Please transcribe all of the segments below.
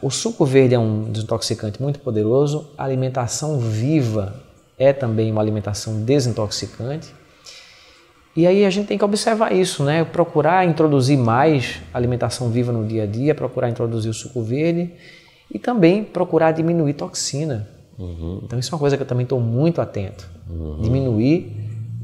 O suco verde é um desintoxicante muito poderoso, a alimentação viva é também uma alimentação desintoxicante. E aí a gente tem que observar isso, né? Procurar introduzir mais alimentação viva no dia a dia, procurar introduzir o suco verde e também procurar diminuir toxina. Uhum. Então isso é uma coisa que eu também estou muito atento. Uhum. Diminuir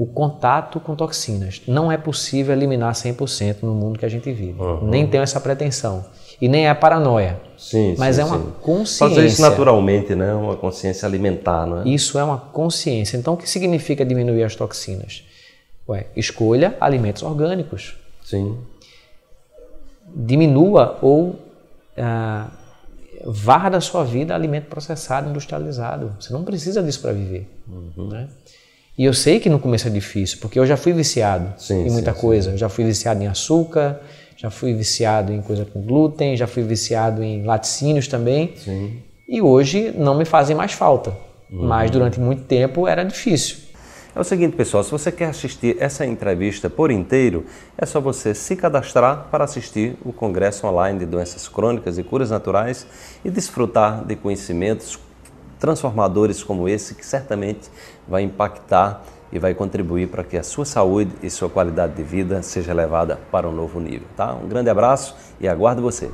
o contato com toxinas. Não é possível eliminar 100% no mundo que a gente vive. Uhum. Nem tem essa pretensão. E nem é paranoia. Sim, Mas sim, é uma sim. consciência. Fazer isso naturalmente, né? Uma consciência alimentar, não é? Isso é uma consciência. Então, o que significa diminuir as toxinas? Ué, escolha alimentos orgânicos. Sim. Diminua ou ah, vá da sua vida alimento processado, industrializado. Você não precisa disso para viver. Uhum. Né? E eu sei que no começo é difícil, porque eu já fui viciado sim, em muita sim, coisa. Sim. Eu já fui viciado em açúcar, já fui viciado em coisa com glúten, já fui viciado em laticínios também. E hoje não me fazem mais falta. Uhum. Mas durante muito tempo era difícil. É o seguinte, pessoal, se você quer assistir essa entrevista por inteiro, é só você se cadastrar para assistir o Congresso Online de Doenças Crônicas e Curas Naturais e desfrutar de conhecimentos transformadores como esse, que certamente vai impactar e vai contribuir para que a sua saúde e sua qualidade de vida seja levada para um novo nível. Tá? Um grande abraço e aguardo você.